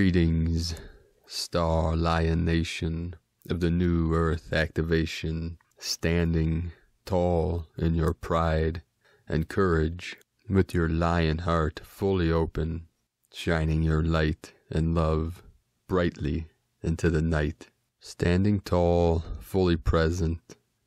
Greetings, Star Lion Nation of the New Earth Activation, standing tall in your pride and courage, with your lion heart fully open, shining your light and love brightly into the night, standing tall, fully present,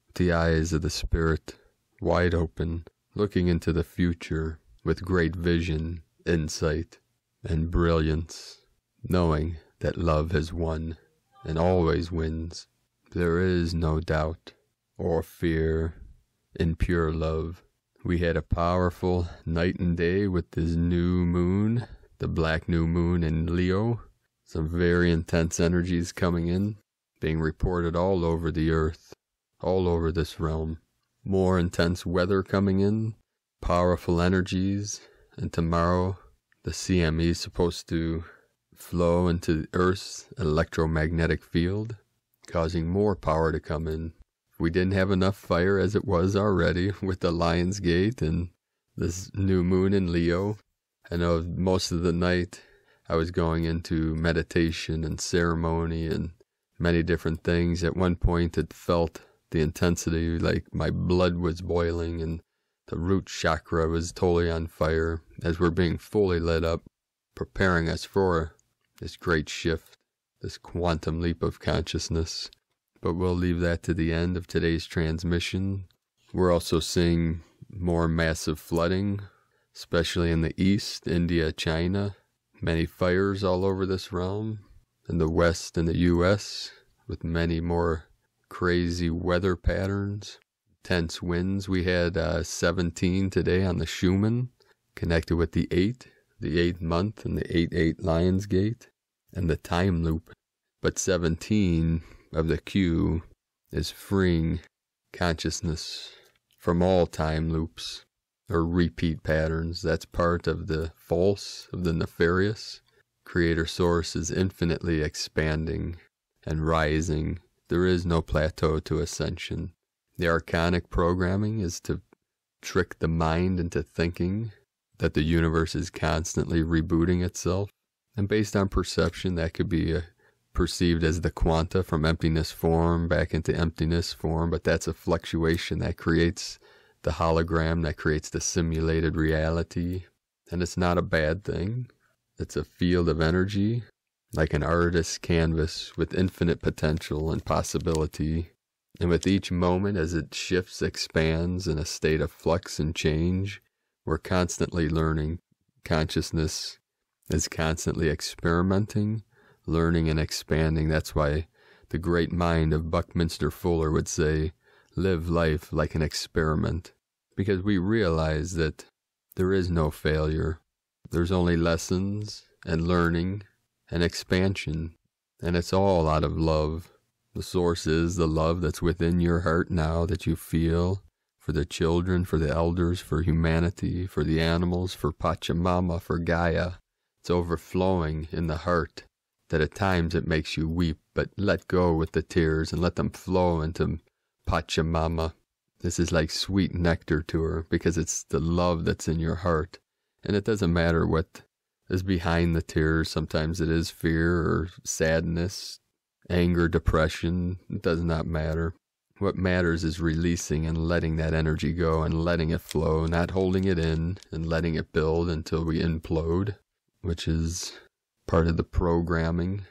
with the eyes of the Spirit wide open, looking into the future with great vision, insight, and brilliance knowing that love has won and always wins. There is no doubt or fear in pure love. We had a powerful night and day with this new moon, the black new moon in Leo. Some very intense energies coming in, being reported all over the earth, all over this realm. More intense weather coming in, powerful energies, and tomorrow the CME is supposed to flow into Earth's electromagnetic field, causing more power to come in. We didn't have enough fire as it was already with the Lion's Gate and this new moon in Leo. I know most of the night I was going into meditation and ceremony and many different things. At one point, it felt the intensity like my blood was boiling and the root chakra was totally on fire as we're being fully lit up, preparing us for this great shift, this quantum leap of consciousness. But we'll leave that to the end of today's transmission. We're also seeing more massive flooding, especially in the East, India, China. Many fires all over this realm, in the West and the U.S., with many more crazy weather patterns. Tense winds. We had uh, 17 today on the Schumann, connected with the 8, the 8th month, and the 8 8 Lions Gate and the time loop. But 17 of the Q is freeing consciousness from all time loops or repeat patterns. That's part of the false, of the nefarious. Creator Source is infinitely expanding and rising. There is no plateau to ascension. The archonic programming is to trick the mind into thinking that the universe is constantly rebooting itself and based on perception, that could be a, uh, perceived as the quanta from emptiness form back into emptiness form, but that's a fluctuation that creates the hologram, that creates the simulated reality. And it's not a bad thing. It's a field of energy, like an artist's canvas with infinite potential and possibility. And with each moment, as it shifts, expands in a state of flux and change, we're constantly learning consciousness is constantly experimenting, learning, and expanding. That's why the great mind of Buckminster Fuller would say, live life like an experiment. Because we realize that there is no failure. There's only lessons and learning and expansion. And it's all out of love. The source is the love that's within your heart now that you feel for the children, for the elders, for humanity, for the animals, for Pachamama, for Gaia, it's overflowing in the hurt that at times it makes you weep, but let go with the tears and let them flow into Pachamama. This is like sweet nectar to her because it's the love that's in your heart. And it doesn't matter what is behind the tears. Sometimes it is fear or sadness, anger, depression. It does not matter. What matters is releasing and letting that energy go and letting it flow, not holding it in and letting it build until we implode which is part of the programming,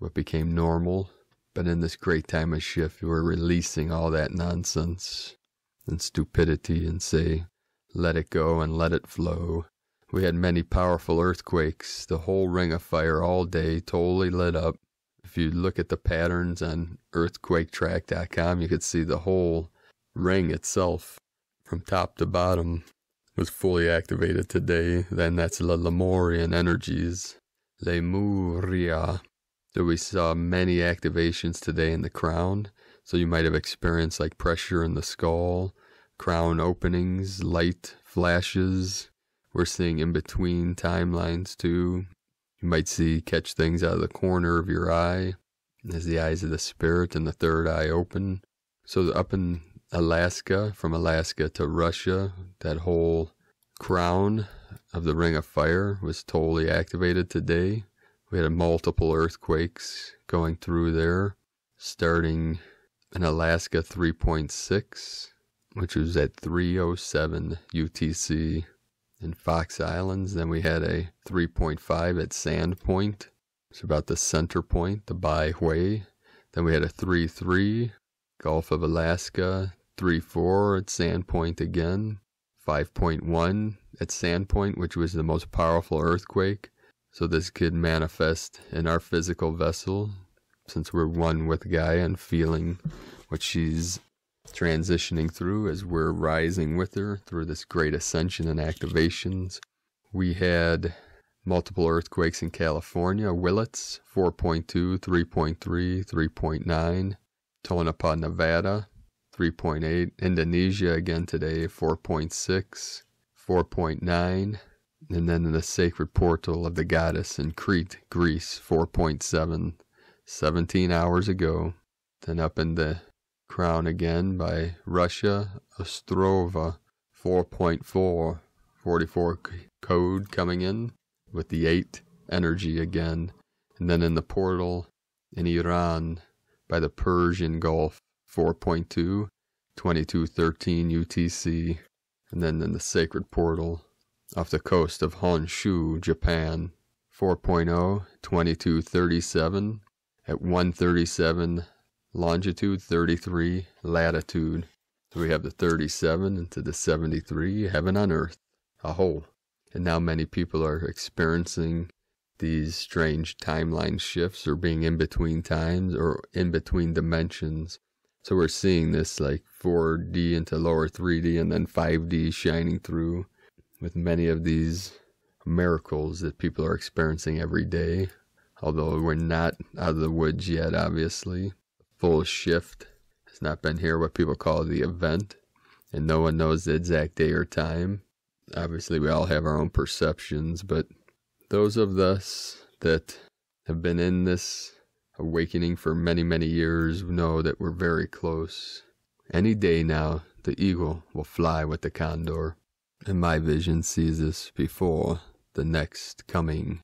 what became normal. But in this great time of shift, we're releasing all that nonsense and stupidity and say, let it go and let it flow. We had many powerful earthquakes, the whole ring of fire all day, totally lit up. If you look at the patterns on earthquaketrack.com, you could see the whole ring itself from top to bottom was fully activated today, then that's the Lemurian energies. Lemuria. So we saw many activations today in the crown. So you might have experienced like pressure in the skull, crown openings, light flashes. We're seeing in between timelines too. You might see catch things out of the corner of your eye as the eyes of the spirit and the third eye open. So up and Alaska, from Alaska to Russia, that whole crown of the Ring of Fire was totally activated today. We had multiple earthquakes going through there, starting in Alaska 3.6, which was at 307 UTC in Fox Islands. Then we had a 3.5 at Sand Point. It's about the center point, the Bai Hui. Then we had a 3.3 Gulf of Alaska, 3.4 at Sandpoint again, 5.1 at Sandpoint, which was the most powerful earthquake. So this could manifest in our physical vessel since we're one with Gaia and feeling what she's transitioning through as we're rising with her through this great ascension and activations. We had multiple earthquakes in California, Willits 4.2, 3.3, 3.9, Tonopah, Nevada 3.8. Indonesia again today, 4.6, 4.9. And then in the sacred portal of the goddess in Crete, Greece, 4.7, 17 hours ago. Then up in the crown again by Russia, Ostrova, 4.4, 44 code coming in with the 8 energy again. And then in the portal in Iran by the Persian Gulf, 4.2, 2213 UTC, and then in the Sacred Portal off the coast of Honshu, Japan, 4.0, 2237 at 137 longitude, 33 latitude. So we have the 37 into the 73, heaven on earth, a whole. And now many people are experiencing these strange timeline shifts or being in between times or in between dimensions so we're seeing this like 4D into lower 3D and then 5D shining through with many of these miracles that people are experiencing every day. Although we're not out of the woods yet, obviously. Full shift has not been here, what people call the event. And no one knows the exact day or time. Obviously, we all have our own perceptions, but those of us that have been in this awakening for many, many years know that we're very close. Any day now, the eagle will fly with the condor, and my vision sees this before the next coming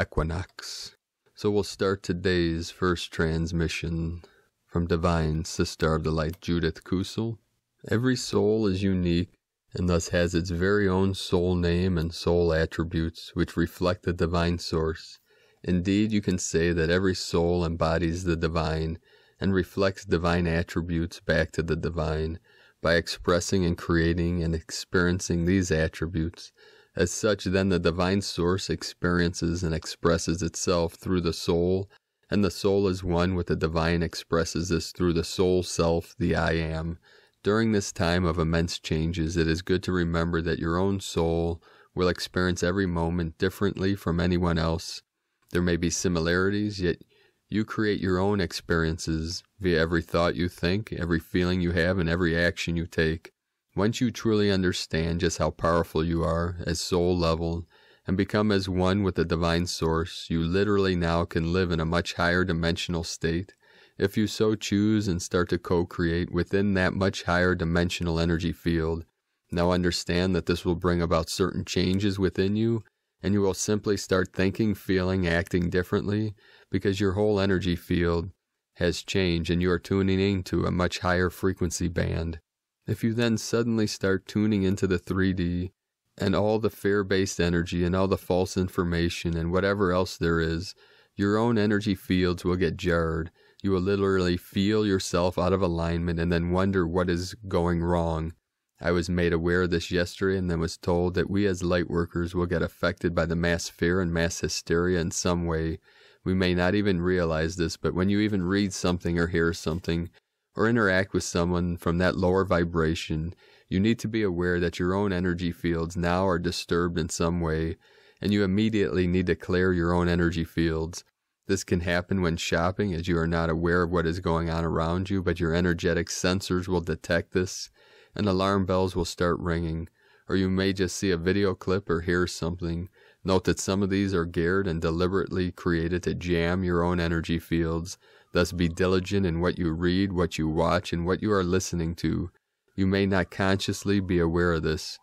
equinox. So we'll start today's first transmission from Divine Sister of the Light Judith Kusel. Every soul is unique and thus has its very own soul name and soul attributes which reflect the divine source Indeed, you can say that every soul embodies the divine and reflects divine attributes back to the divine by expressing and creating and experiencing these attributes. As such, then, the divine source experiences and expresses itself through the soul, and the soul is one with the divine expresses this through the soul self, the I am. During this time of immense changes, it is good to remember that your own soul will experience every moment differently from anyone else there may be similarities, yet you create your own experiences via every thought you think, every feeling you have, and every action you take. Once you truly understand just how powerful you are as soul level and become as one with the divine source, you literally now can live in a much higher dimensional state if you so choose and start to co-create within that much higher dimensional energy field. Now understand that this will bring about certain changes within you and you will simply start thinking, feeling, acting differently because your whole energy field has changed and you are tuning into a much higher frequency band. If you then suddenly start tuning into the 3D and all the fear based energy and all the false information and whatever else there is, your own energy fields will get jarred. You will literally feel yourself out of alignment and then wonder what is going wrong. I was made aware of this yesterday and then was told that we as light workers will get affected by the mass fear and mass hysteria in some way. We may not even realize this, but when you even read something or hear something or interact with someone from that lower vibration, you need to be aware that your own energy fields now are disturbed in some way, and you immediately need to clear your own energy fields. This can happen when shopping, as you are not aware of what is going on around you, but your energetic sensors will detect this and alarm bells will start ringing, or you may just see a video clip or hear something. Note that some of these are geared and deliberately created to jam your own energy fields. Thus, be diligent in what you read, what you watch, and what you are listening to. You may not consciously be aware of this.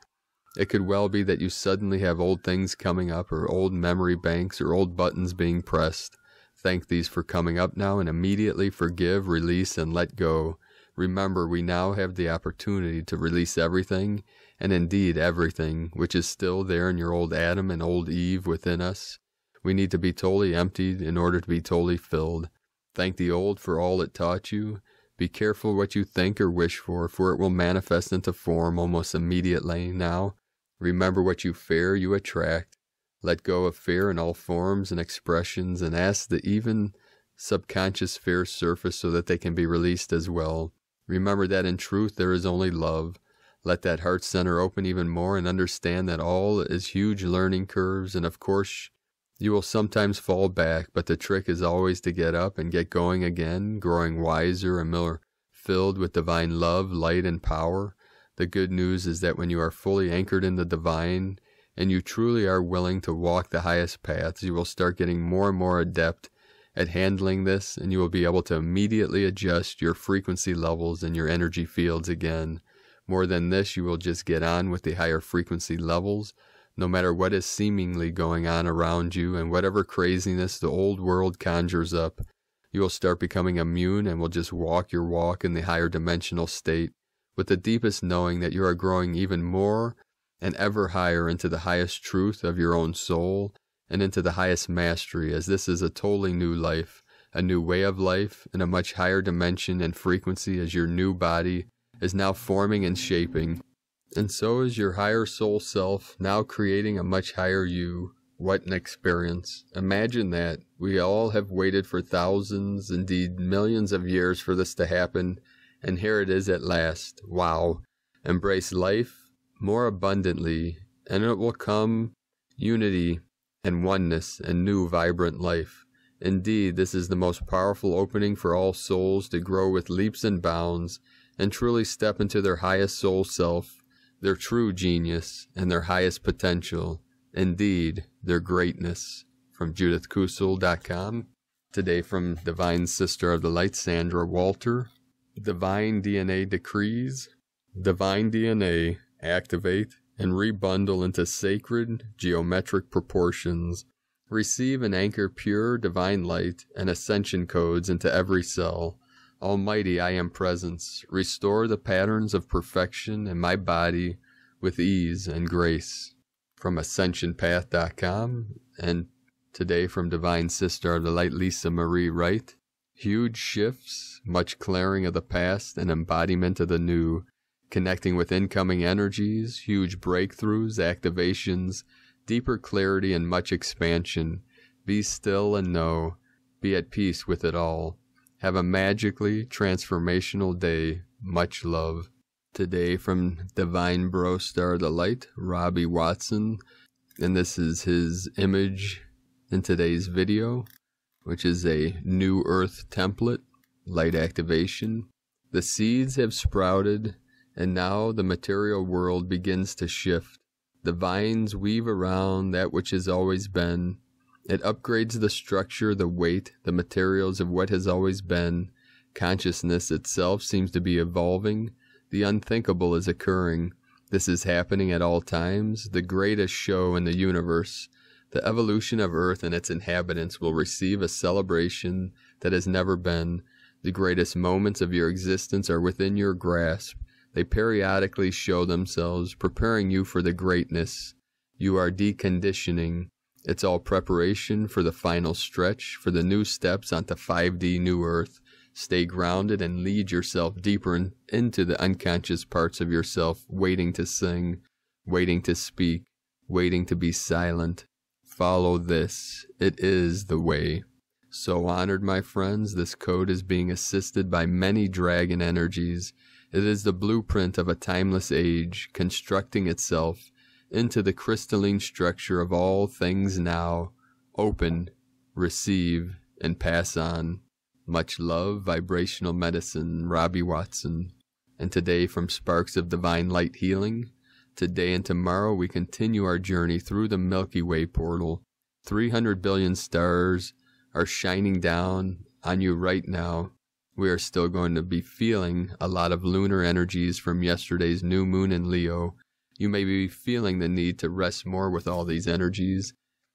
It could well be that you suddenly have old things coming up, or old memory banks, or old buttons being pressed. Thank these for coming up now and immediately forgive, release, and let go. Remember, we now have the opportunity to release everything, and indeed everything, which is still there in your old Adam and old Eve within us. We need to be totally emptied in order to be totally filled. Thank the old for all it taught you. Be careful what you think or wish for, for it will manifest into form almost immediately now. Remember what you fear, you attract. Let go of fear in all forms and expressions and ask the even subconscious fears surface so that they can be released as well. Remember that in truth there is only love. Let that heart center open even more and understand that all is huge learning curves, and of course, you will sometimes fall back, but the trick is always to get up and get going again, growing wiser and more filled with divine love, light, and power. The good news is that when you are fully anchored in the divine and you truly are willing to walk the highest paths, you will start getting more and more adept at handling this, and you will be able to immediately adjust your frequency levels and your energy fields again. More than this, you will just get on with the higher frequency levels, no matter what is seemingly going on around you and whatever craziness the old world conjures up. You will start becoming immune and will just walk your walk in the higher dimensional state, with the deepest knowing that you are growing even more and ever higher into the highest truth of your own soul and into the highest mastery, as this is a totally new life, a new way of life, in a much higher dimension and frequency as your new body is now forming and shaping. And so is your higher soul self now creating a much higher you. What an experience. Imagine that. We all have waited for thousands, indeed millions of years for this to happen, and here it is at last. Wow. Embrace life more abundantly, and it will come unity, and oneness and new vibrant life. Indeed, this is the most powerful opening for all souls to grow with leaps and bounds and truly step into their highest soul self, their true genius, and their highest potential, indeed, their greatness. From judithkusel.com. Today from Divine Sister of the Light, Sandra Walter. Divine DNA Decrees. Divine DNA Activate and rebundle into sacred geometric proportions, receive and anchor pure divine light and ascension codes into every cell. Almighty I am presence, restore the patterns of perfection in my body with ease and grace. From ascensionpath.com and today from Divine Sister of the Light Lisa Marie Wright. Huge shifts, much clearing of the past and embodiment of the new connecting with incoming energies, huge breakthroughs, activations, deeper clarity, and much expansion. Be still and know. Be at peace with it all. Have a magically transformational day. Much love. Today from Divine Bro Star the Light, Robbie Watson, and this is his image in today's video, which is a New Earth template, light activation. The seeds have sprouted and now the material world begins to shift. The vines weave around that which has always been. It upgrades the structure, the weight, the materials of what has always been. Consciousness itself seems to be evolving. The unthinkable is occurring. This is happening at all times, the greatest show in the universe. The evolution of Earth and its inhabitants will receive a celebration that has never been. The greatest moments of your existence are within your grasp. They periodically show themselves, preparing you for the greatness. You are deconditioning. It's all preparation for the final stretch, for the new steps onto 5D New Earth. Stay grounded and lead yourself deeper in, into the unconscious parts of yourself, waiting to sing, waiting to speak, waiting to be silent. Follow this. It is the way. So honored, my friends, this code is being assisted by many dragon energies it is the blueprint of a timeless age constructing itself into the crystalline structure of all things now, open, receive, and pass on. Much love, vibrational medicine, Robbie Watson. And today, from Sparks of Divine Light Healing, today and tomorrow we continue our journey through the Milky Way portal. 300 billion stars are shining down on you right now we are still going to be feeling a lot of lunar energies from yesterday's new moon in Leo. You may be feeling the need to rest more with all these energies.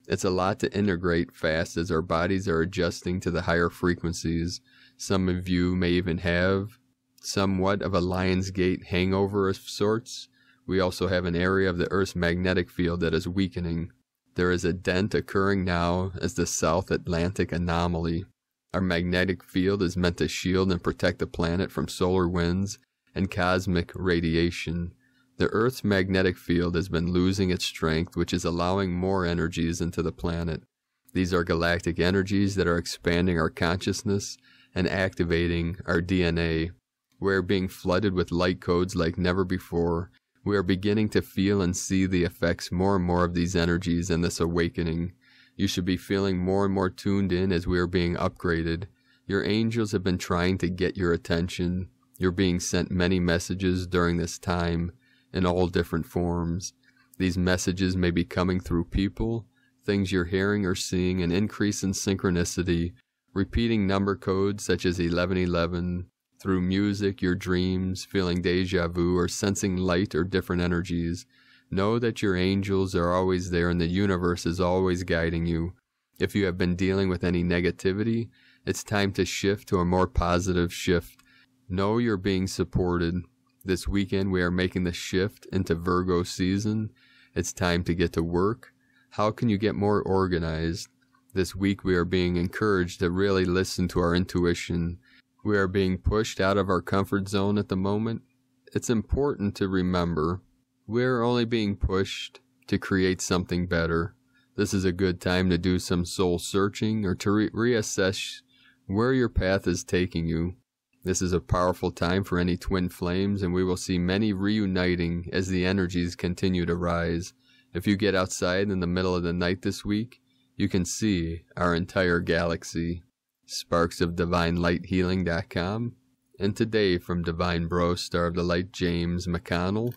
It's a lot to integrate fast as our bodies are adjusting to the higher frequencies. Some of you may even have somewhat of a lion's gate hangover of sorts. We also have an area of the Earth's magnetic field that is weakening. There is a dent occurring now as the South Atlantic anomaly our magnetic field is meant to shield and protect the planet from solar winds and cosmic radiation. The Earth's magnetic field has been losing its strength, which is allowing more energies into the planet. These are galactic energies that are expanding our consciousness and activating our DNA. We are being flooded with light codes like never before. We are beginning to feel and see the effects more and more of these energies and this awakening. You should be feeling more and more tuned in as we are being upgraded. Your angels have been trying to get your attention. You're being sent many messages during this time in all different forms. These messages may be coming through people, things you're hearing or seeing, an increase in synchronicity, repeating number codes such as 1111, through music, your dreams, feeling deja vu, or sensing light or different energies. Know that your angels are always there and the universe is always guiding you. If you have been dealing with any negativity, it's time to shift to a more positive shift. Know you're being supported. This weekend we are making the shift into Virgo season. It's time to get to work. How can you get more organized? This week we are being encouraged to really listen to our intuition. We are being pushed out of our comfort zone at the moment. It's important to remember we're only being pushed to create something better. This is a good time to do some soul searching or to re reassess where your path is taking you. This is a powerful time for any twin flames, and we will see many reuniting as the energies continue to rise. If you get outside in the middle of the night this week, you can see our entire galaxy. Sparks of Divine Light Healing.com. And today from Divine Bro, Star of the Light, James McConnell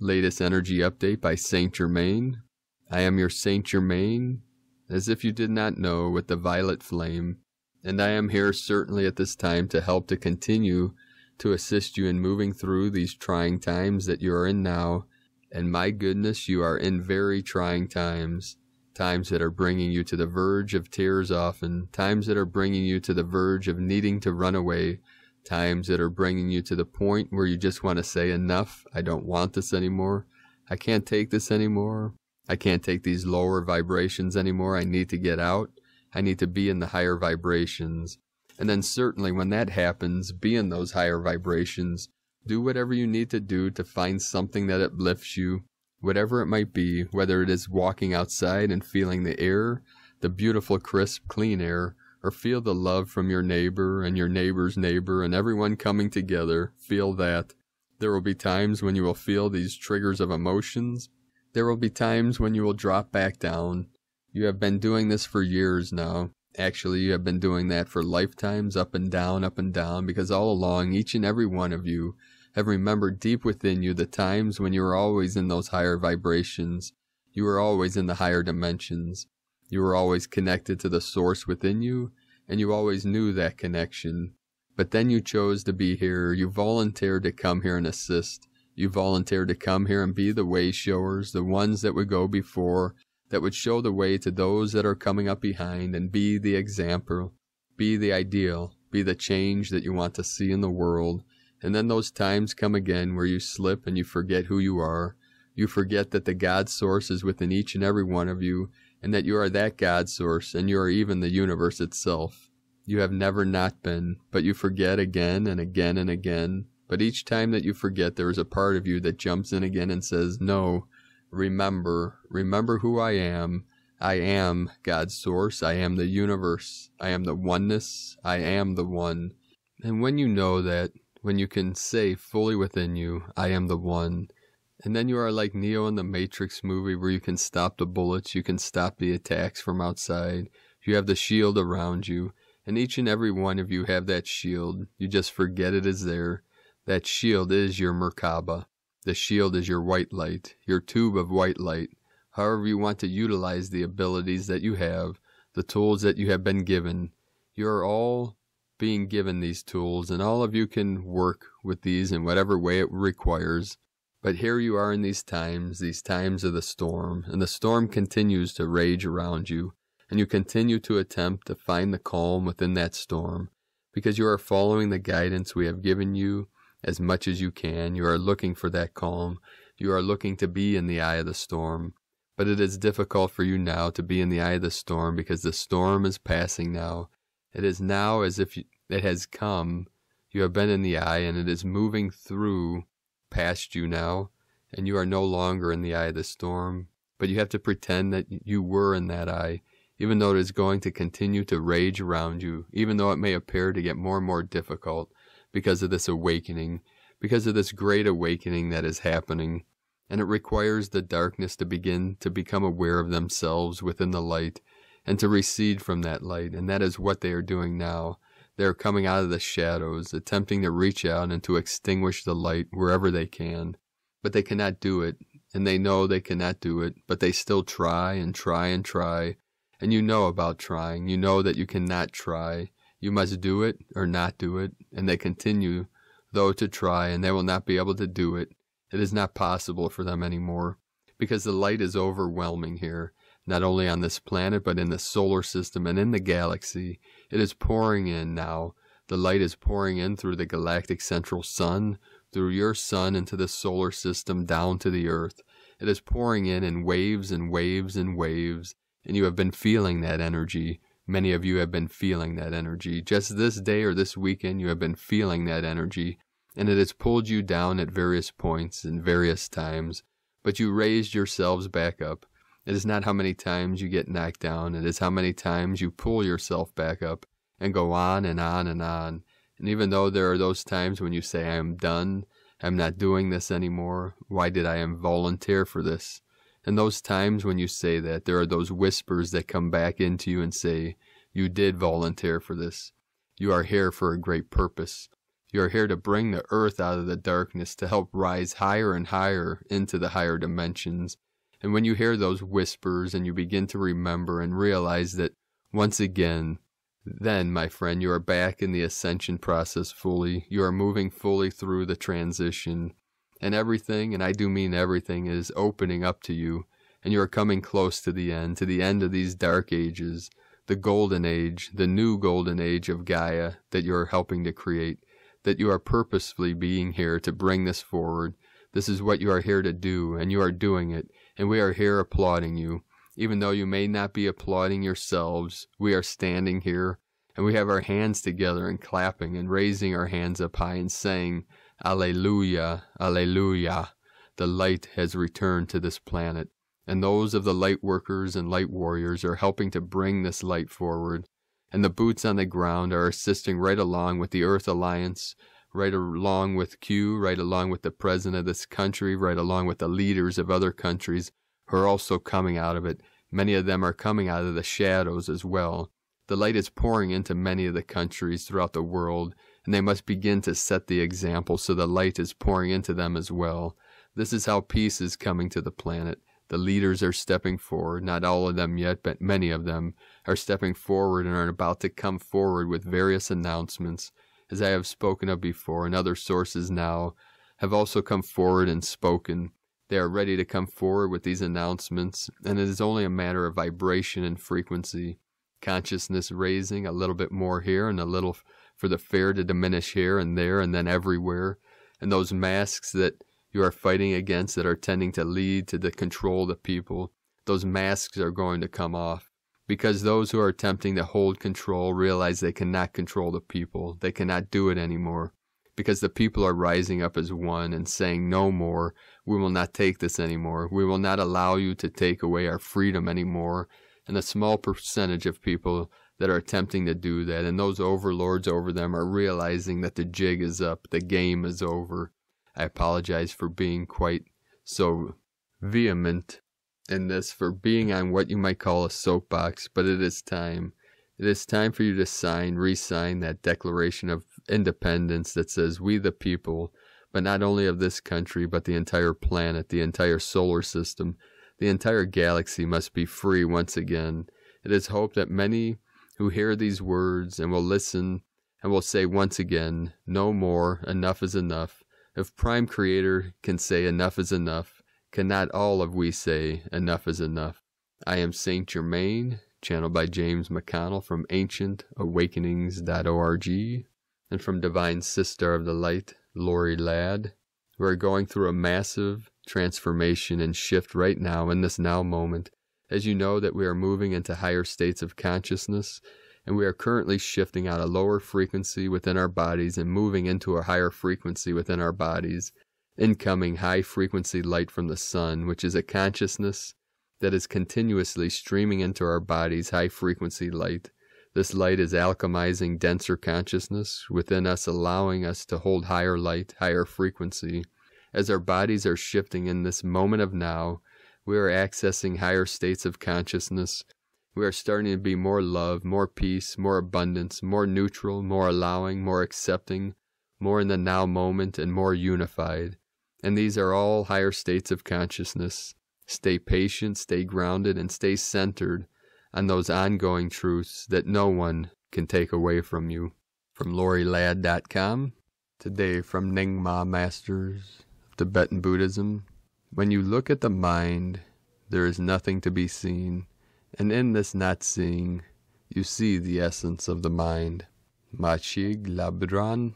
latest energy update by Saint Germain. I am your Saint Germain, as if you did not know, with the violet flame, and I am here certainly at this time to help to continue to assist you in moving through these trying times that you are in now. And my goodness, you are in very trying times. Times that are bringing you to the verge of tears often. Times that are bringing you to the verge of needing to run away times that are bringing you to the point where you just want to say enough. I don't want this anymore. I can't take this anymore. I can't take these lower vibrations anymore. I need to get out. I need to be in the higher vibrations. And then certainly when that happens, be in those higher vibrations. Do whatever you need to do to find something that uplifts you, whatever it might be, whether it is walking outside and feeling the air, the beautiful, crisp, clean air, or feel the love from your neighbor and your neighbor's neighbor and everyone coming together, feel that. There will be times when you will feel these triggers of emotions. There will be times when you will drop back down. You have been doing this for years now. Actually, you have been doing that for lifetimes, up and down, up and down, because all along, each and every one of you have remembered deep within you the times when you were always in those higher vibrations. You were always in the higher dimensions. You were always connected to the source within you, and you always knew that connection. But then you chose to be here. You volunteered to come here and assist. You volunteered to come here and be the way showers, the ones that would go before, that would show the way to those that are coming up behind, and be the example, be the ideal, be the change that you want to see in the world. And then those times come again where you slip and you forget who you are. You forget that the God source is within each and every one of you, and that you are that God source, and you are even the universe itself. You have never not been, but you forget again and again and again. But each time that you forget, there is a part of you that jumps in again and says, No, remember, remember who I am. I am God's source. I am the universe. I am the oneness. I am the one. And when you know that, when you can say fully within you, I am the one, and then you are like Neo in the Matrix movie where you can stop the bullets, you can stop the attacks from outside, you have the shield around you, and each and every one of you have that shield. You just forget it is there. That shield is your Merkaba. The shield is your white light, your tube of white light. However, you want to utilize the abilities that you have, the tools that you have been given. You are all being given these tools, and all of you can work with these in whatever way it requires. But here you are in these times, these times of the storm, and the storm continues to rage around you, and you continue to attempt to find the calm within that storm, because you are following the guidance we have given you as much as you can. You are looking for that calm. You are looking to be in the eye of the storm. But it is difficult for you now to be in the eye of the storm because the storm is passing now. It is now as if it has come. You have been in the eye and it is moving through past you now, and you are no longer in the eye of the storm, but you have to pretend that you were in that eye, even though it is going to continue to rage around you, even though it may appear to get more and more difficult because of this awakening, because of this great awakening that is happening. And it requires the darkness to begin to become aware of themselves within the light and to recede from that light. And that is what they are doing now. They are coming out of the shadows, attempting to reach out and to extinguish the light wherever they can. But they cannot do it, and they know they cannot do it, but they still try and try and try. And you know about trying. You know that you cannot try. You must do it or not do it. And they continue, though, to try, and they will not be able to do it. It is not possible for them any more because the light is overwhelming here not only on this planet, but in the solar system and in the galaxy. It is pouring in now. The light is pouring in through the galactic central sun, through your sun into the solar system, down to the earth. It is pouring in in waves and waves and waves, and you have been feeling that energy. Many of you have been feeling that energy. Just this day or this weekend, you have been feeling that energy, and it has pulled you down at various points and various times, but you raised yourselves back up. It is not how many times you get knocked down, it is how many times you pull yourself back up and go on and on and on. And even though there are those times when you say, I am done, I'm not doing this anymore, why did I volunteer for this? And those times when you say that, there are those whispers that come back into you and say, You did volunteer for this. You are here for a great purpose. You are here to bring the earth out of the darkness, to help rise higher and higher into the higher dimensions, and when you hear those whispers and you begin to remember and realize that once again, then, my friend, you are back in the ascension process fully. You are moving fully through the transition. And everything, and I do mean everything, is opening up to you. And you are coming close to the end, to the end of these dark ages, the golden age, the new golden age of Gaia that you are helping to create, that you are purposefully being here to bring this forward. This is what you are here to do, and you are doing it and we are here applauding you. Even though you may not be applauding yourselves, we are standing here, and we have our hands together and clapping and raising our hands up high and saying, Alleluia, Alleluia. The light has returned to this planet, and those of the light workers and light warriors are helping to bring this light forward. And the boots on the ground are assisting right along with the Earth Alliance, right along with Q, right along with the president of this country, right along with the leaders of other countries who are also coming out of it. Many of them are coming out of the shadows as well. The light is pouring into many of the countries throughout the world, and they must begin to set the example so the light is pouring into them as well. This is how peace is coming to the planet. The leaders are stepping forward, not all of them yet, but many of them are stepping forward and are about to come forward with various announcements as I have spoken of before, and other sources now have also come forward and spoken. They are ready to come forward with these announcements, and it is only a matter of vibration and frequency, consciousness raising a little bit more here and a little for the fear to diminish here and there and then everywhere, and those masks that you are fighting against that are tending to lead to the control of the people, those masks are going to come off because those who are attempting to hold control realize they cannot control the people. They cannot do it anymore because the people are rising up as one and saying, No more. We will not take this anymore. We will not allow you to take away our freedom anymore. And a small percentage of people that are attempting to do that, and those overlords over them are realizing that the jig is up, the game is over. I apologize for being quite so vehement in this for being on what you might call a soapbox, but it is time. It is time for you to sign, re sign that Declaration of Independence that says, We the people, but not only of this country, but the entire planet, the entire solar system, the entire galaxy must be free once again. It is hoped that many who hear these words and will listen and will say once again, No more, enough is enough. If Prime Creator can say enough is enough, Cannot all of we say, enough is enough? I am St. Germain, channeled by James McConnell from ancientawakenings.org and from Divine Sister of the Light, Lori Ladd. We're going through a massive transformation and shift right now in this now moment, as you know that we are moving into higher states of consciousness and we are currently shifting out a lower frequency within our bodies and moving into a higher frequency within our bodies incoming high frequency light from the sun, which is a consciousness that is continuously streaming into our bodies high frequency light. This light is alchemizing denser consciousness within us, allowing us to hold higher light, higher frequency. As our bodies are shifting in this moment of now, we are accessing higher states of consciousness. We are starting to be more love, more peace, more abundance, more neutral, more allowing, more accepting, more in the now moment, and more unified. And these are all higher states of consciousness. Stay patient, stay grounded, and stay centered on those ongoing truths that no one can take away from you. From LoriLad.com Today from Nyingma Masters of Tibetan Buddhism. When you look at the mind, there is nothing to be seen, and in this not seeing, you see the essence of the mind. Machig Labran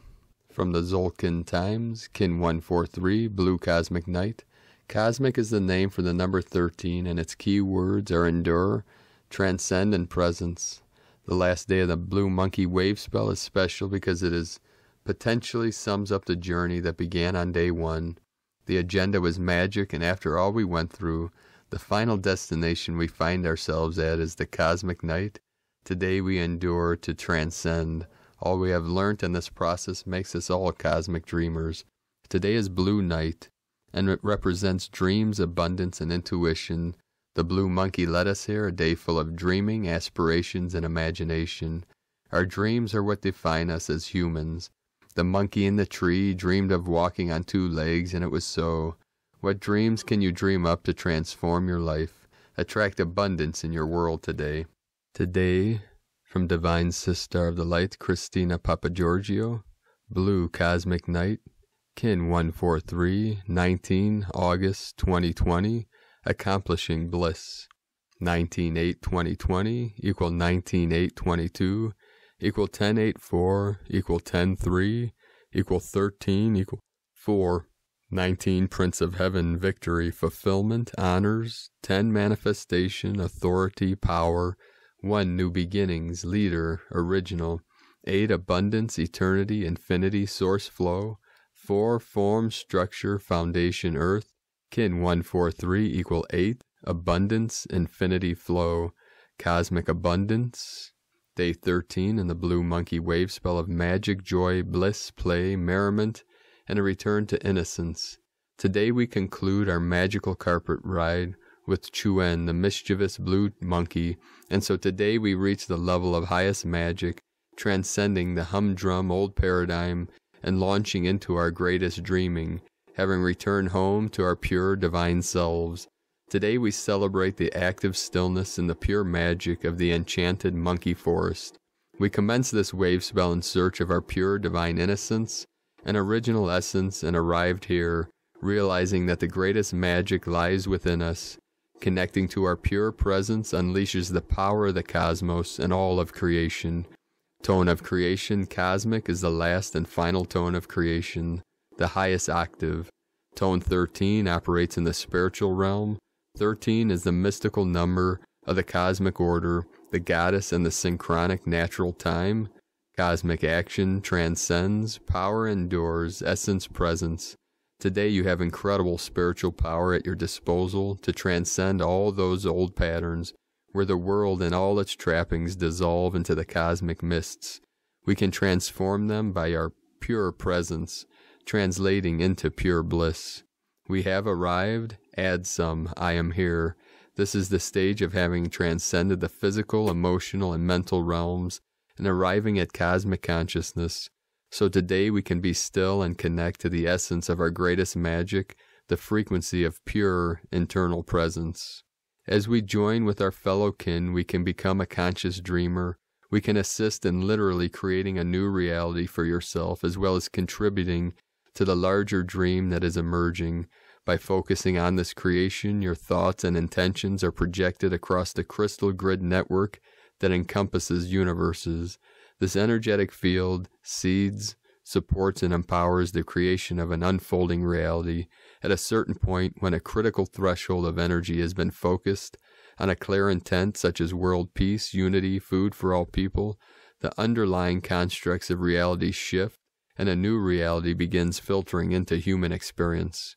from the Zolkin Times, Kin 143, Blue Cosmic Night. Cosmic is the name for the number 13, and its key words are endure, transcend, and presence. The last day of the Blue Monkey Wave spell is special because it is potentially sums up the journey that began on day one. The agenda was magic, and after all we went through, the final destination we find ourselves at is the cosmic night. Today we endure to transcend. All we have learnt in this process makes us all cosmic dreamers. Today is Blue Night, and it represents dreams, abundance, and intuition. The blue monkey led us here, a day full of dreaming, aspirations, and imagination. Our dreams are what define us as humans. The monkey in the tree dreamed of walking on two legs, and it was so. What dreams can you dream up to transform your life, attract abundance in your world today? Today, from Divine Sister of the Light Christina Papagiorgio, Blue Cosmic Night, Kin 143, 19 August 2020, Accomplishing Bliss, 19 8 2020 equal 19 8 22 equal 10 8 4 equal 10 3 equal 13 equal 4 19 Prince of Heaven victory fulfillment honors 10 manifestation authority power one New Beginnings Leader Original. Eight Abundance, Eternity, Infinity, Source Flow. Four Form, Structure, Foundation, Earth. Kin 143 equal 8. Abundance, Infinity, Flow. Cosmic Abundance. Day 13 in the Blue Monkey Wave spell of magic, joy, bliss, play, merriment, and a return to innocence. Today we conclude our magical carpet ride with Chuen, the mischievous blue monkey, and so today we reach the level of highest magic, transcending the humdrum old paradigm and launching into our greatest dreaming, having returned home to our pure divine selves. Today we celebrate the active stillness and the pure magic of the enchanted monkey forest. We commence this wave spell in search of our pure divine innocence and original essence and arrived here, realizing that the greatest magic lies within us Connecting to our pure presence unleashes the power of the cosmos and all of creation. Tone of creation cosmic is the last and final tone of creation, the highest octave. Tone 13 operates in the spiritual realm. 13 is the mystical number of the cosmic order, the goddess and the synchronic natural time. Cosmic action transcends, power endures, essence presence. Today, you have incredible spiritual power at your disposal to transcend all those old patterns where the world and all its trappings dissolve into the cosmic mists. We can transform them by our pure presence, translating into pure bliss. We have arrived, add some, I am here. This is the stage of having transcended the physical, emotional, and mental realms and arriving at cosmic consciousness. So today we can be still and connect to the essence of our greatest magic, the frequency of pure internal presence. As we join with our fellow kin, we can become a conscious dreamer. We can assist in literally creating a new reality for yourself as well as contributing to the larger dream that is emerging. By focusing on this creation, your thoughts and intentions are projected across the crystal grid network that encompasses universes. This energetic field seeds, supports, and empowers the creation of an unfolding reality at a certain point when a critical threshold of energy has been focused on a clear intent such as world peace, unity, food for all people, the underlying constructs of reality shift and a new reality begins filtering into human experience.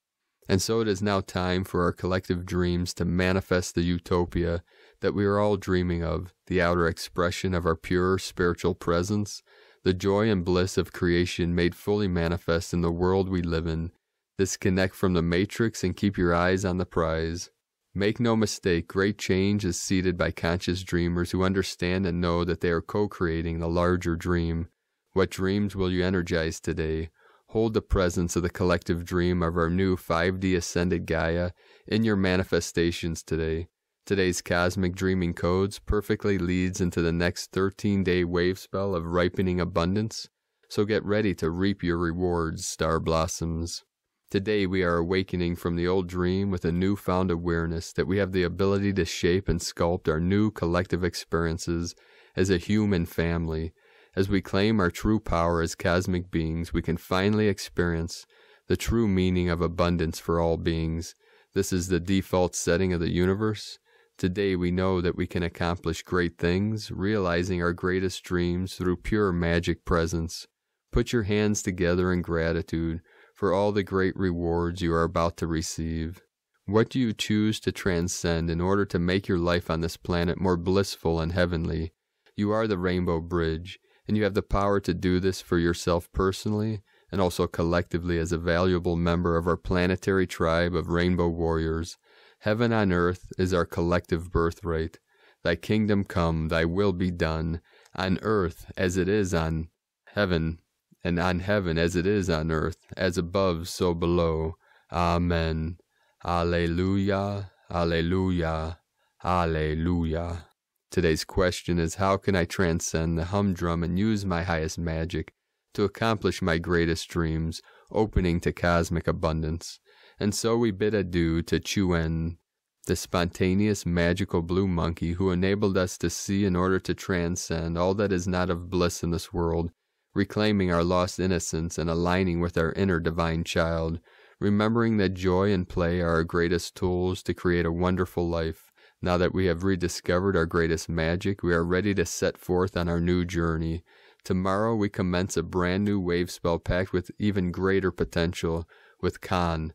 And so it is now time for our collective dreams to manifest the utopia that we are all dreaming of, the outer expression of our pure spiritual presence, the joy and bliss of creation made fully manifest in the world we live in. Disconnect from the matrix and keep your eyes on the prize. Make no mistake, great change is seeded by conscious dreamers who understand and know that they are co creating the larger dream. What dreams will you energize today? Hold the presence of the collective dream of our new 5D ascended Gaia in your manifestations today. Today's cosmic dreaming codes perfectly leads into the next 13 day wave spell of ripening abundance, so get ready to reap your rewards, star blossoms. Today we are awakening from the old dream with a newfound awareness that we have the ability to shape and sculpt our new collective experiences as a human family. As we claim our true power as cosmic beings, we can finally experience the true meaning of abundance for all beings. This is the default setting of the universe, Today we know that we can accomplish great things, realizing our greatest dreams through pure magic presence. Put your hands together in gratitude for all the great rewards you are about to receive. What do you choose to transcend in order to make your life on this planet more blissful and heavenly? You are the rainbow bridge, and you have the power to do this for yourself personally and also collectively as a valuable member of our planetary tribe of rainbow warriors. Heaven on earth is our collective birthright. Thy kingdom come, thy will be done, on earth as it is on heaven, and on heaven as it is on earth, as above, so below. Amen. Alleluia, Alleluia, Alleluia. Today's question is how can I transcend the humdrum and use my highest magic to accomplish my greatest dreams, opening to cosmic abundance? And so we bid adieu to Chuen, the spontaneous magical blue monkey who enabled us to see in order to transcend all that is not of bliss in this world, reclaiming our lost innocence and aligning with our inner divine child, remembering that joy and play are our greatest tools to create a wonderful life. Now that we have rediscovered our greatest magic, we are ready to set forth on our new journey. Tomorrow we commence a brand new wave spell packed with even greater potential with Khan,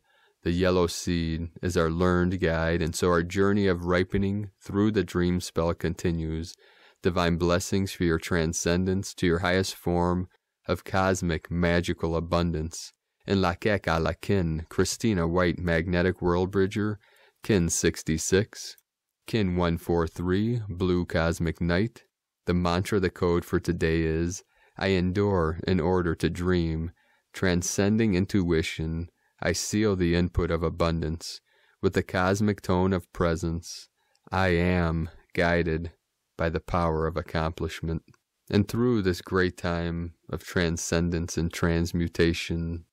the yellow seed is our learned guide, and so our journey of ripening through the dream spell continues. Divine blessings for your transcendence to your highest form of cosmic magical abundance. In Lakek a Christina White, Magnetic World Bridger, Kin 66, Kin 143, Blue Cosmic Night. The mantra, the code for today is I endure in order to dream, transcending intuition I seal the input of abundance with the cosmic tone of presence. I am guided by the power of accomplishment. And through this great time of transcendence and transmutation,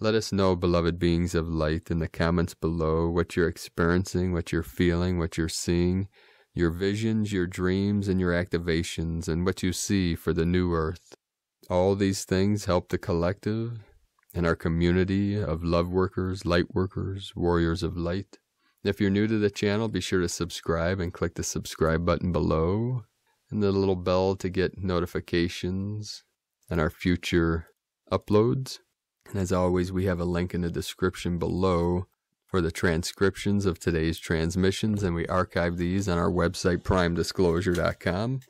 let us know, beloved beings of light, in the comments below what you're experiencing, what you're feeling, what you're seeing, your visions, your dreams, and your activations, and what you see for the new earth. All these things help the collective and our community of love workers, light workers, warriors of light. If you're new to the channel, be sure to subscribe and click the subscribe button below and the little bell to get notifications and our future uploads. And as always, we have a link in the description below for the transcriptions of today's transmissions, and we archive these on our website, primedisclosure.com.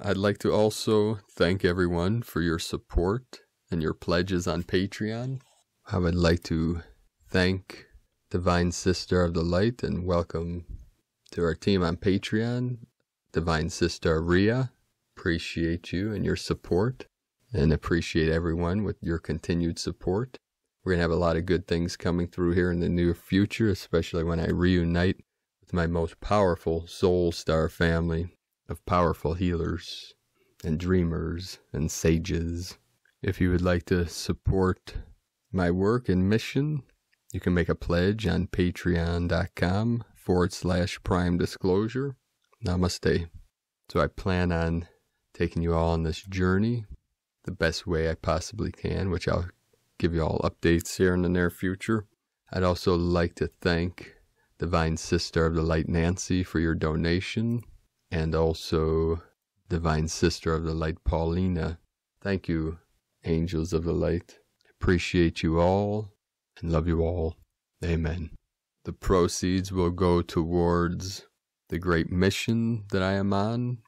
I'd like to also thank everyone for your support and your pledges on Patreon. I would like to thank Divine Sister of the Light and welcome to our team on Patreon, Divine Sister Ria. Appreciate you and your support, and appreciate everyone with your continued support. We're going to have a lot of good things coming through here in the near future, especially when I reunite with my most powerful Soul Star family of powerful healers and dreamers and sages. If you would like to support my work and mission, you can make a pledge on patreon.com forward slash prime disclosure. Namaste. So I plan on taking you all on this journey the best way I possibly can, which I'll give you all updates here in the near future. I'd also like to thank Divine Sister of the Light Nancy for your donation and also Divine Sister of the Light Paulina. Thank you angels of the light. Appreciate you all and love you all. Amen. The proceeds will go towards the great mission that I am on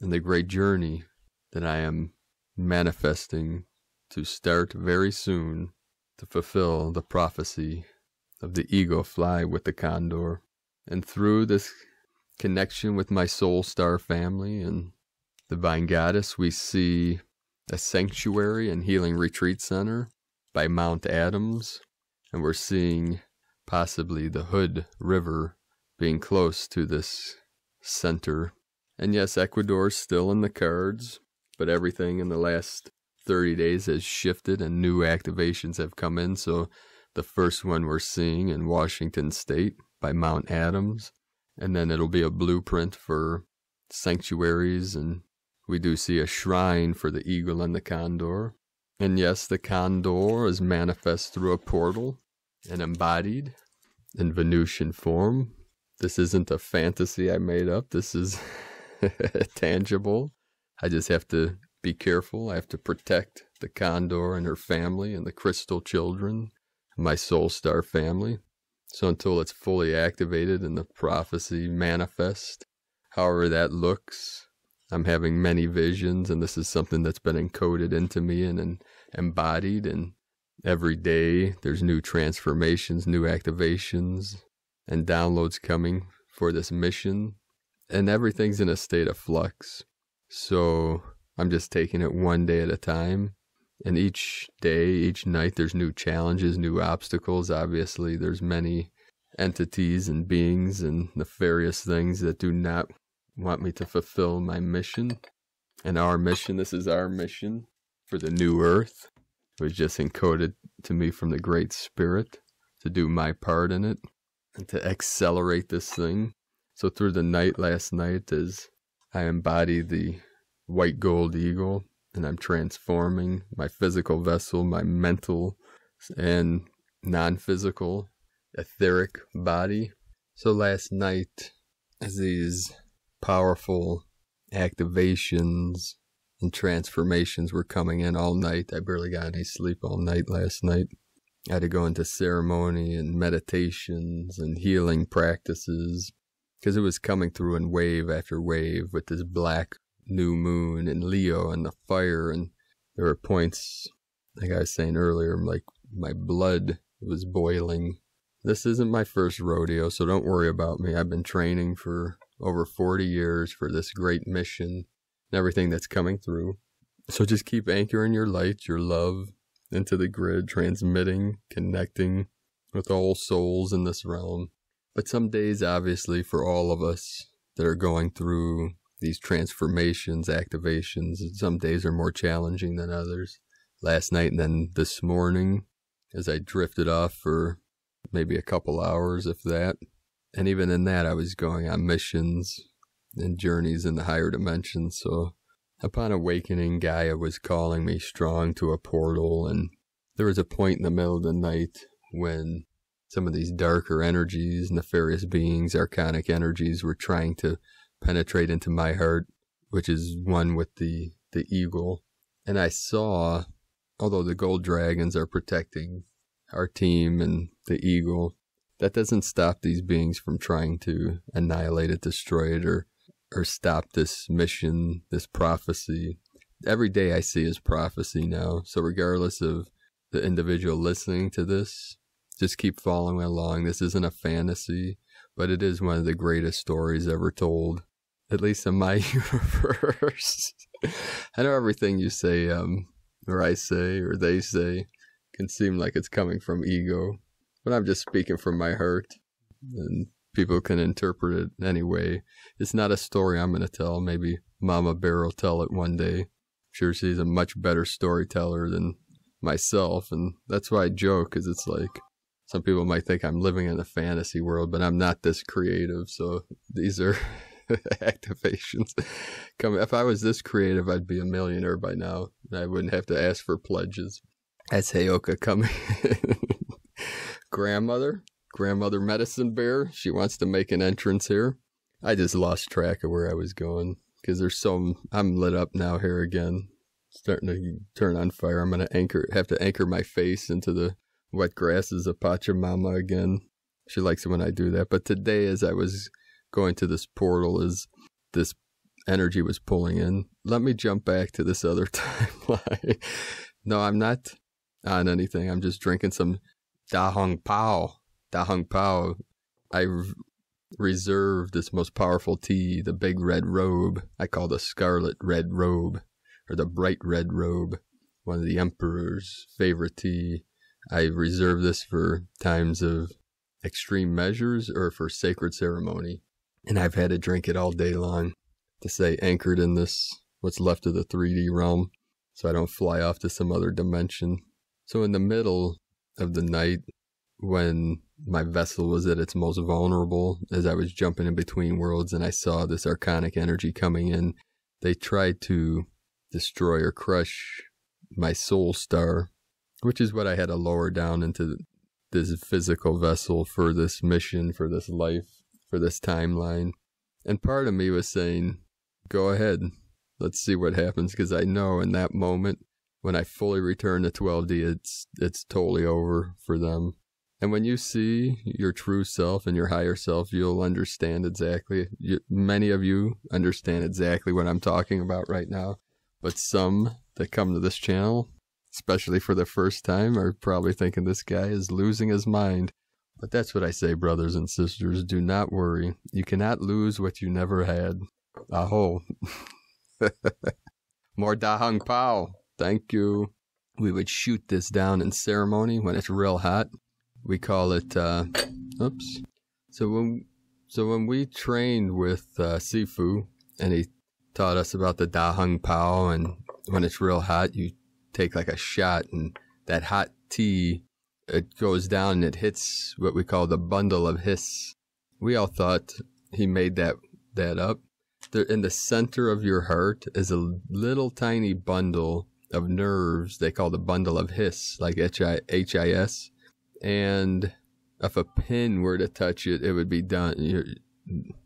and the great journey that I am manifesting to start very soon to fulfill the prophecy of the eagle fly with the condor. And through this connection with my soul star family and divine goddess, we see a sanctuary and healing retreat center by Mount Adams, and we're seeing possibly the Hood River being close to this center. And yes, Ecuador's still in the cards, but everything in the last 30 days has shifted and new activations have come in. So the first one we're seeing in Washington State by Mount Adams, and then it'll be a blueprint for sanctuaries and we do see a shrine for the eagle and the condor. And yes, the condor is manifest through a portal and embodied in Venusian form. This isn't a fantasy I made up. This is tangible. I just have to be careful. I have to protect the condor and her family and the crystal children, my soul star family. So until it's fully activated and the prophecy manifest, however that looks, I'm having many visions, and this is something that's been encoded into me and, and embodied. And every day there's new transformations, new activations, and downloads coming for this mission. And everything's in a state of flux. So I'm just taking it one day at a time. And each day, each night, there's new challenges, new obstacles. Obviously, there's many entities and beings and nefarious things that do not want me to fulfill my mission. And our mission, this is our mission for the new earth. It was just encoded to me from the Great Spirit to do my part in it and to accelerate this thing. So through the night last night as I embody the white gold eagle and I'm transforming my physical vessel, my mental and non-physical etheric body. So last night as these powerful activations and transformations were coming in all night. I barely got any sleep all night last night. I had to go into ceremony and meditations and healing practices because it was coming through in wave after wave with this black new moon and Leo and the fire. And there were points, like I was saying earlier, like my blood was boiling. This isn't my first rodeo, so don't worry about me. I've been training for over 40 years for this great mission and everything that's coming through. So just keep anchoring your light, your love into the grid, transmitting, connecting with all souls in this realm. But some days, obviously, for all of us that are going through these transformations, activations, some days are more challenging than others. Last night and then this morning, as I drifted off for maybe a couple hours, if that, and even in that, I was going on missions and journeys in the higher dimensions. So, upon awakening, Gaia was calling me strong to a portal, and there was a point in the middle of the night when some of these darker energies, nefarious beings, archonic energies were trying to penetrate into my heart, which is one with the, the eagle. And I saw, although the gold dragons are protecting our team and the eagle, that doesn't stop these beings from trying to annihilate it, destroy it, or or stop this mission, this prophecy. Every day I see is prophecy now. So regardless of the individual listening to this, just keep following along. This isn't a fantasy, but it is one of the greatest stories ever told, at least in my universe. I know everything you say, um, or I say, or they say, can seem like it's coming from ego but I'm just speaking from my heart, and people can interpret it any way. It's not a story I'm going to tell. Maybe Mama Bear will tell it one day. I'm sure, she's a much better storyteller than myself, and that's why I joke, because it's like some people might think I'm living in a fantasy world, but I'm not this creative. So these are activations. Come, if I was this creative, I'd be a millionaire by now. I wouldn't have to ask for pledges. That's Hayoka coming. grandmother, grandmother medicine bear. She wants to make an entrance here. I just lost track of where I was going because there's some. I'm lit up now here again, starting to turn on fire. I'm gonna anchor, have to anchor my face into the wet grasses of Pachamama again. She likes it when I do that. But today, as I was going to this portal, as this energy was pulling in, let me jump back to this other timeline. no, I'm not on anything. I'm just drinking some Da Hong Pao. Da Hong Pao. I reserve this most powerful tea, the big red robe. I call the scarlet red robe, or the bright red robe, one of the emperor's favorite tea. I reserve this for times of extreme measures or for sacred ceremony. And I've had to drink it all day long to stay anchored in this, what's left of the 3D realm, so I don't fly off to some other dimension. So in the middle, of the night when my vessel was at its most vulnerable as I was jumping in between worlds and I saw this arcanic energy coming in. They tried to destroy or crush my soul star, which is what I had to lower down into this physical vessel for this mission, for this life, for this timeline. And part of me was saying, go ahead, let's see what happens, because I know in that moment when I fully return to 12D, it's it's totally over for them. And when you see your true self and your higher self, you'll understand exactly. You, many of you understand exactly what I'm talking about right now, but some that come to this channel, especially for the first time, are probably thinking this guy is losing his mind. But that's what I say, brothers and sisters. Do not worry. You cannot lose what you never had. Aho. More dahang Pao. Thank you. We would shoot this down in ceremony when it's real hot. We call it, uh, oops. So when, so when we trained with uh, Sifu and he taught us about the Da Hung Pao and when it's real hot, you take like a shot and that hot tea, it goes down and it hits what we call the bundle of hiss. We all thought he made that, that up. There, in the center of your heart is a little tiny bundle of nerves they call the bundle of His, like H-I-H-I-S. And if a pin were to touch it, it would be done. You're,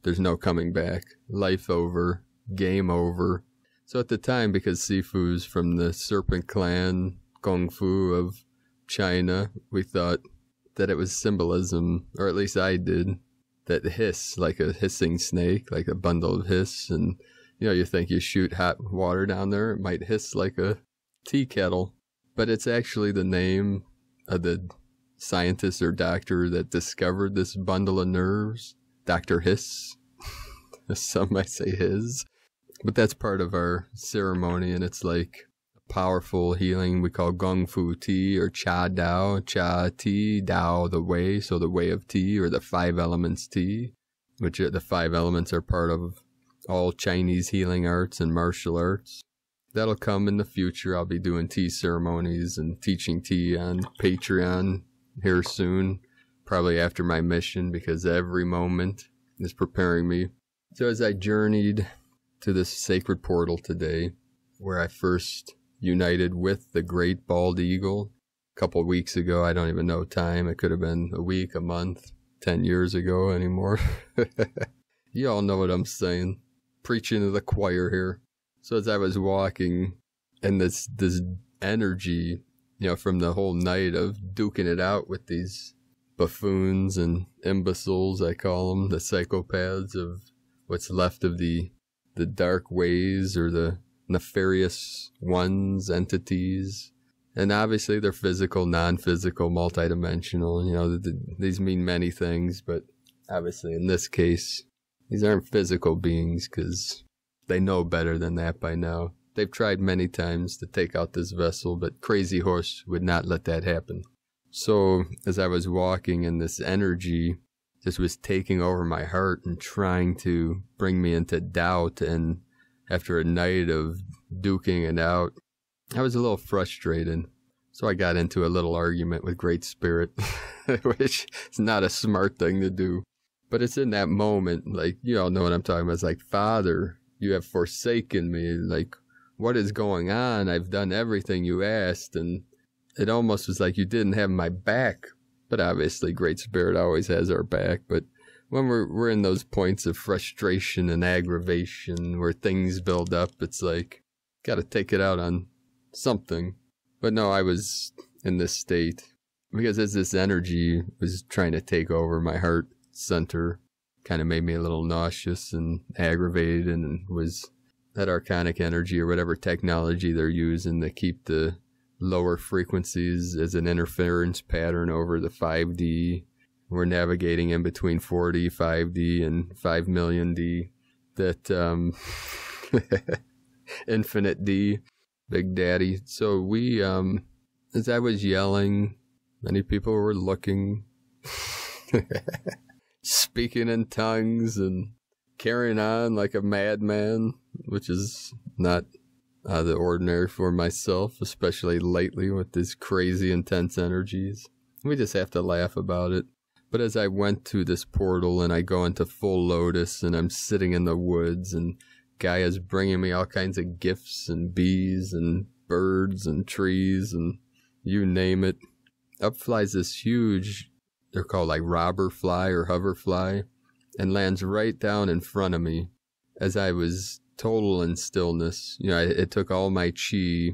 there's no coming back. Life over. Game over. So at the time, because Sifu's from the Serpent Clan, Kung Fu of China, we thought that it was symbolism, or at least I did, that hiss, like a hissing snake, like a bundle of hiss. And, you know, you think you shoot hot water down there, it might hiss like a tea kettle, but it's actually the name of the scientist or doctor that discovered this bundle of nerves, Dr. Hiss. Some might say his, but that's part of our ceremony, and it's like a powerful healing we call Gong Fu Tea or Cha Dao, Cha Tea, Dao the Way, so the Way of Tea or the Five Elements Tea, which the five elements are part of all Chinese healing arts and martial arts that'll come in the future. I'll be doing tea ceremonies and teaching tea on Patreon here soon, probably after my mission, because every moment is preparing me. So, as I journeyed to this sacred portal today, where I first united with the great bald eagle a couple weeks ago, I don't even know time. It could have been a week, a month, 10 years ago anymore. you all know what I'm saying. Preaching to the choir here. So as I was walking, and this this energy, you know, from the whole night of duking it out with these buffoons and imbeciles, I call them, the psychopaths of what's left of the the dark ways or the nefarious ones, entities. And obviously they're physical, non-physical, multidimensional. You know, th- these mean many things, but obviously in this case, these aren't physical beings because they know better than that by now. They've tried many times to take out this vessel, but Crazy Horse would not let that happen. So, as I was walking and this energy just was taking over my heart and trying to bring me into doubt, and after a night of duking it out, I was a little frustrated. So I got into a little argument with Great Spirit, which is not a smart thing to do. But it's in that moment, like, you all know what I'm talking about. It's like, Father, you have forsaken me. Like, what is going on? I've done everything you asked. And it almost was like you didn't have my back. But obviously, Great Spirit always has our back. But when we're, we're in those points of frustration and aggravation where things build up, it's like, gotta take it out on something. But no, I was in this state because as this energy was trying to take over my heart center, kind of made me a little nauseous and aggravated and was that arconic energy or whatever technology they're using to keep the lower frequencies as an interference pattern over the 5D. We're navigating in between 4D, 5D, and 5 million D. That um, infinite D, Big Daddy. So we, um, as I was yelling, many people were looking. speaking in tongues and carrying on like a madman, which is not the ordinary for myself, especially lately with these crazy intense energies. We just have to laugh about it. But as I went through this portal and I go into full lotus and I'm sitting in the woods and Gaia's bringing me all kinds of gifts and bees and birds and trees and you name it. Up flies this huge they're called like robber fly or hover fly, and lands right down in front of me as I was total in stillness. You know, I, it took all my chi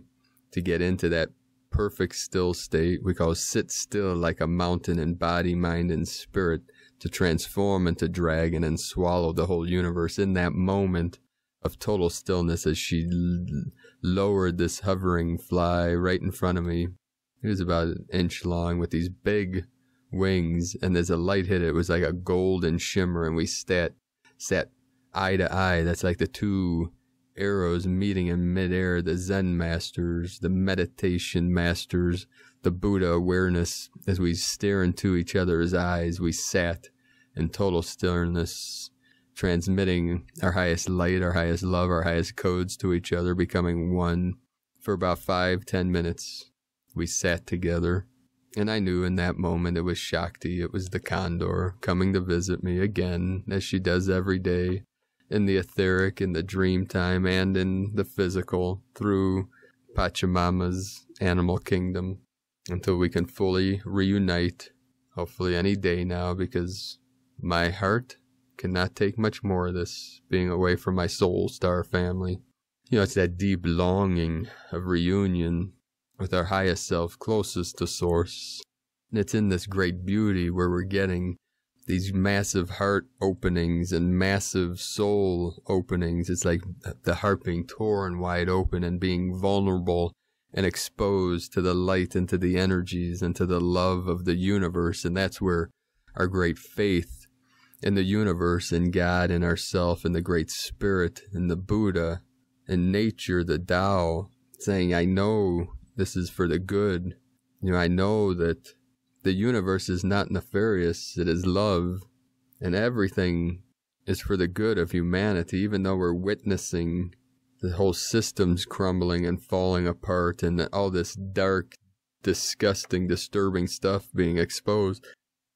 to get into that perfect still state. We call sit still like a mountain in body, mind, and spirit to transform into dragon and swallow the whole universe in that moment of total stillness as she lowered this hovering fly right in front of me. It was about an inch long with these big wings, and there's a light hit it. It was like a golden shimmer, and we sat sat eye to eye. That's like the two arrows meeting in midair. The Zen masters, the meditation masters, the Buddha awareness. As we stare into each other's eyes, we sat in total stillness, transmitting our highest light, our highest love, our highest codes to each other, becoming one. For about five, ten minutes, we sat together and I knew in that moment it was Shakti, it was the condor coming to visit me again, as she does every day, in the etheric, in the dream time, and in the physical, through Pachamama's animal kingdom, until we can fully reunite, hopefully any day now, because my heart cannot take much more of this being away from my soul star family. You know, it's that deep longing of reunion with our highest self closest to source. And it's in this great beauty where we're getting these massive heart openings and massive soul openings. It's like the heart being torn wide open and being vulnerable and exposed to the light and to the energies and to the love of the universe. And that's where our great faith in the universe, in God, in ourself, in the great spirit, in the Buddha, in nature, the Tao, saying, I know this is for the good. You know, I know that the universe is not nefarious, it is love, and everything is for the good of humanity, even though we're witnessing the whole system's crumbling and falling apart and all this dark, disgusting, disturbing stuff being exposed.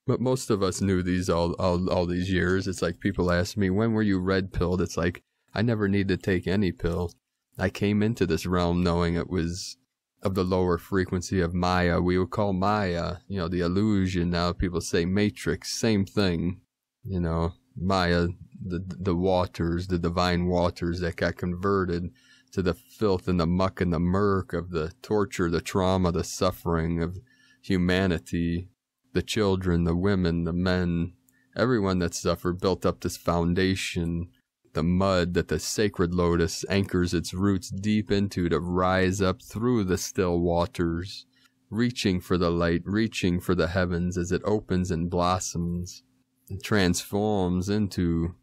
But most of us knew these all, all, all these years. It's like people ask me, when were you red pilled? It's like, I never need to take any pill. I came into this realm knowing it was of the lower frequency of Maya. We would call Maya, you know, the illusion. Now people say matrix, same thing. You know, Maya, the the waters, the divine waters that got converted to the filth and the muck and the murk of the torture, the trauma, the suffering of humanity, the children, the women, the men, everyone that suffered built up this foundation the mud that the sacred lotus anchors its roots deep into to rise up through the still waters, reaching for the light, reaching for the heavens as it opens and blossoms, and transforms into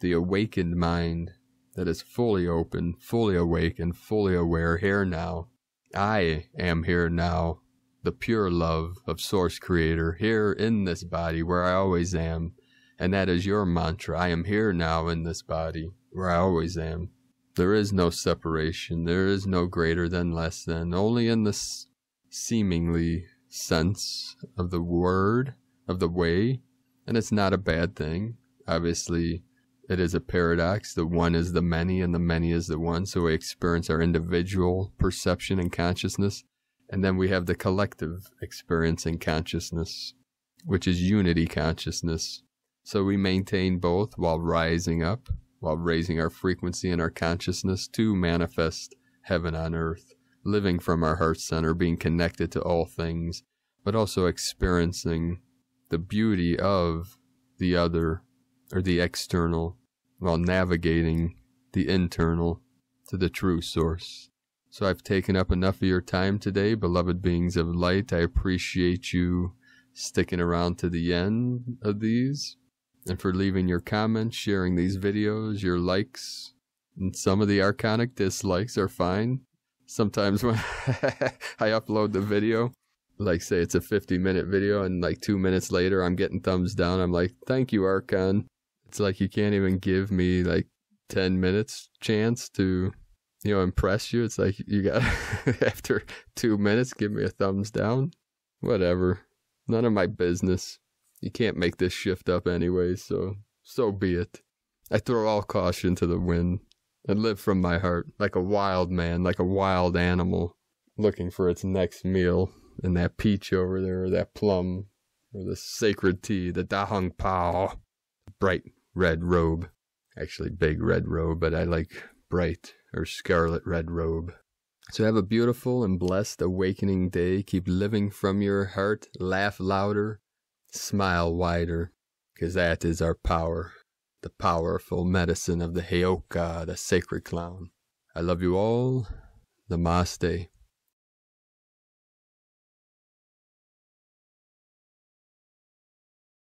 the awakened mind that is fully open, fully awake, and fully aware here now. I am here now, the pure love of Source Creator, here in this body where I always am, and that is your mantra. I am here now in this body, where I always am. There is no separation, there is no greater than, less than, only in the seemingly sense of the word, of the way, and it's not a bad thing. Obviously, it is a paradox. The one is the many, and the many is the one. So we experience our individual perception and consciousness, and then we have the collective experience and consciousness, which is unity consciousness. So we maintain both while rising up, while raising our frequency and our consciousness to manifest heaven on earth, living from our heart center, being connected to all things, but also experiencing the beauty of the other or the external while navigating the internal to the true source. So I've taken up enough of your time today, beloved beings of light. I appreciate you sticking around to the end of these and for leaving your comments, sharing these videos, your likes. And some of the archonic dislikes are fine. Sometimes when I upload the video, like say it's a 50 minute video and like two minutes later I'm getting thumbs down. I'm like, thank you, Archon. It's like you can't even give me like 10 minutes chance to, you know, impress you. It's like you got, after two minutes, give me a thumbs down. Whatever. None of my business. You can't make this shift up anyway, so so be it. I throw all caution to the wind and live from my heart, like a wild man, like a wild animal, looking for its next meal, and that peach over there, or that plum, or the sacred tea, the dahung pao, bright red robe. Actually, big red robe, but I like bright or scarlet red robe. So have a beautiful and blessed awakening day. Keep living from your heart. Laugh louder. Smile wider, 'cause that is our power, the powerful medicine of the Heoka, the sacred clown. I love you all. Namaste.